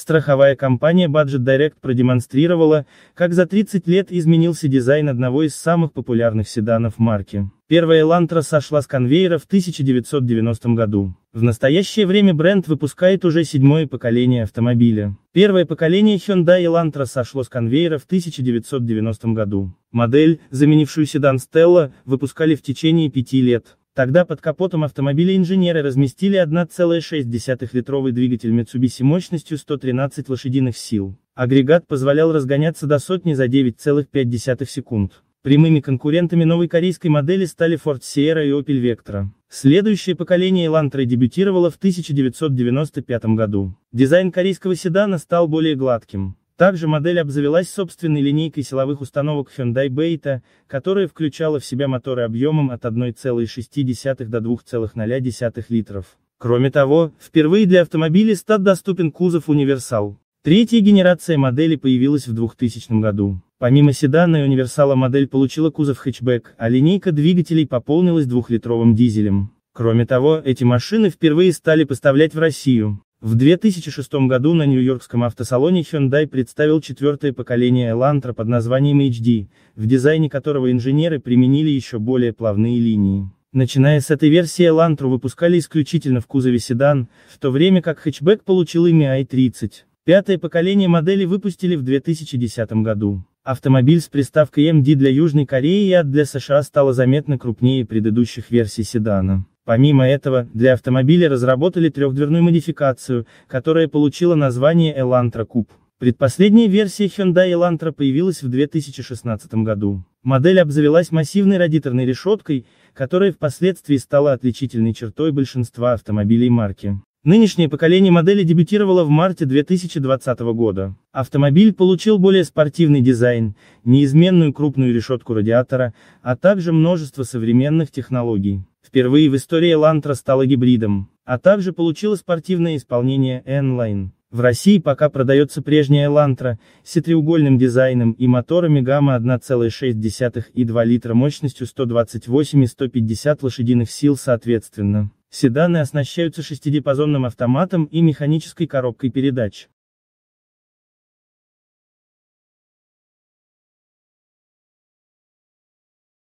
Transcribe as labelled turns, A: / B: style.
A: Страховая компания Budget Direct продемонстрировала, как за 30 лет изменился дизайн одного из самых популярных седанов марки. Первая Elantra сошла с конвейера в 1990 году. В настоящее время бренд выпускает уже седьмое поколение автомобиля. Первое поколение Hyundai Elantra сошло с конвейера в 1990 году. Модель, заменившую седан Stella, выпускали в течение пяти лет. Тогда под капотом автомобиля инженеры разместили 1,6-литровый двигатель Mitsubishi мощностью 113 лошадиных сил. Агрегат позволял разгоняться до сотни за 9,5 секунд. Прямыми конкурентами новой корейской модели стали Ford Sierra и Opel Vectra. Следующее поколение Elantra дебютировало в 1995 году. Дизайн корейского седана стал более гладким. Также модель обзавелась собственной линейкой силовых установок Hyundai Beta, которая включала в себя моторы объемом от 1,6 до 2,0 литров. Кроме того, впервые для автомобилей стал доступен кузов универсал. Третья генерация модели появилась в 2000 году. Помимо седана и универсала модель получила кузов хэтчбэк, а линейка двигателей пополнилась двухлитровым дизелем. Кроме того, эти машины впервые стали поставлять в Россию. В 2006 году на нью-йоркском автосалоне Hyundai представил четвертое поколение Elantra под названием HD, в дизайне которого инженеры применили еще более плавные линии. Начиная с этой версии Elantra выпускали исключительно в кузове седан, в то время как хэтчбэк получил имя i30. Пятое поколение модели выпустили в 2010 году. Автомобиль с приставкой MD эм для Южной Кореи и AD для США стало заметно крупнее предыдущих версий седана. Помимо этого, для автомобиля разработали трехдверную модификацию, которая получила название Elantra Coupe. Предпоследняя версия Hyundai Elantra появилась в 2016 году. Модель обзавелась массивной радиаторной решеткой, которая впоследствии стала отличительной чертой большинства автомобилей марки. Нынешнее поколение модели дебютировало в марте 2020 года. Автомобиль получил более спортивный дизайн, неизменную крупную решетку радиатора, а также множество современных технологий. Впервые в истории Elantra стала гибридом, а также получила спортивное исполнение N-Line. В России пока продается прежняя Elantra с треугольным дизайном и моторами гамма 1,6 и 2 литра мощностью 128 и 150 лошадиных сил соответственно. Седаны оснащаются шестидипазонным автоматом и механической коробкой передач.